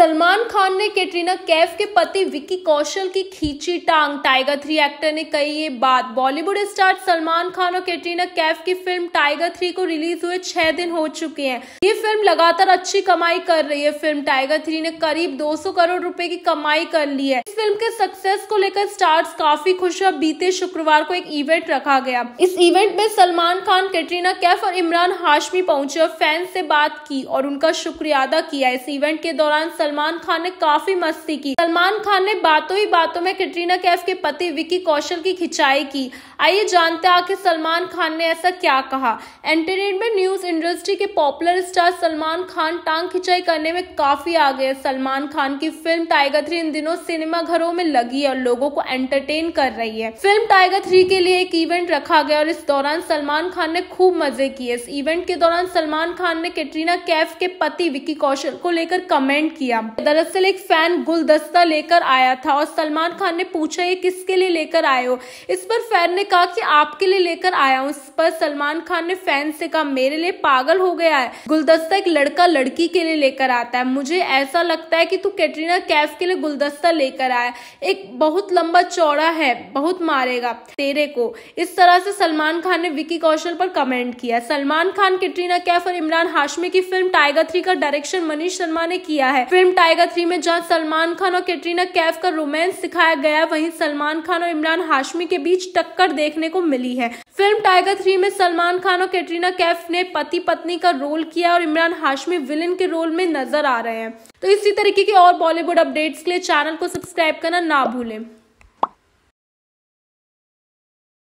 सलमान खान ने कैटरीना कैफ के पति विक्की कौशल की खींची टांग टाइगर थ्री एक्टर ने कही ये बात बॉलीवुड स्टार सलमान खान और कैटरीना कैफ की फिल्म टाइगर थ्री को रिलीज हुए छह दिन हो चुके हैं ये फिल्म लगातार अच्छी कमाई कर रही है फिल्म टाइगर थ्री ने करीब 200 करोड़ रुपए की कमाई कर ली है इस फिल्म के सक्सेस को लेकर स्टार्स काफी खुश है बीते शुक्रवार को एक इवेंट रखा गया इस इवेंट में सलमान खान कैटरीना कैफ और इमरान हाशमी पहुंचे और फैंस से बात की और उनका शुक्रिया अदा किया इस इवेंट के दौरान सलमान खान ने काफी मस्ती की सलमान खान ने बातों ही बातों में कैटरीना कैफ के पति विकी कौशल की खिंचाई की आइए जानते हैं आखिर सलमान खान ने ऐसा क्या कहा एंटरटेनमेंट न्यूज इंडस्ट्री के पॉपुलर स्टार सलमान खान टांग खिंचाई करने में काफी आ गए सलमान खान की फिल्म टाइगर थ्री इन दिनों सिनेमा घरों में लगी है और लोगों को एंटरटेन कर रही है फिल्म टाइगर थ्री के लिए एक इवेंट रखा गया और इस दौरान सलमान खान ने खूब मजे किए इस इवेंट के दौरान सलमान खान ने कैटरीना कैफ के पति विकी कौशल को लेकर कमेंट किया किया दरअसल एक फैन गुलदस्ता लेकर आया था और सलमान खान ने पूछा ये किसके लिए लेकर आए हो इस पर फैन ने कहा कि आपके लिए लेकर आया हूँ इस पर सलमान खान ने फैन से कहा मेरे लिए पागल हो गया है गुलदस्ता एक लड़का लड़की के लिए लेकर आता है मुझे ऐसा लगता है की तू कैटरीना कैफ के लिए गुलदस्ता लेकर आया एक बहुत लंबा चौड़ा है बहुत मारेगा तेरे को इस तरह से सलमान खान ने विकी कौशल पर कमेंट किया सलमान खान कैटरीना कैफ और इमरान हाशमी की फिल्म टाइगर थ्री का डायरेक्शन मनीष शर्मा ने किया है फिल्म टाइगर थ्री में जहां सलमान खान और कैटरीना कैफ का रोमांस दिखाया गया वहीं सलमान खान और इमरान हाशमी के बीच टक्कर देखने को मिली है फिल्म टाइगर थ्री में सलमान खान और कैटरीना कैफ ने पति पत्नी का रोल किया और इमरान हाशमी विलन के रोल में नजर आ रहे हैं तो इसी तरीके की और बॉलीवुड अपडेट्स के लिए चैनल को सब्सक्राइब करना ना भूलें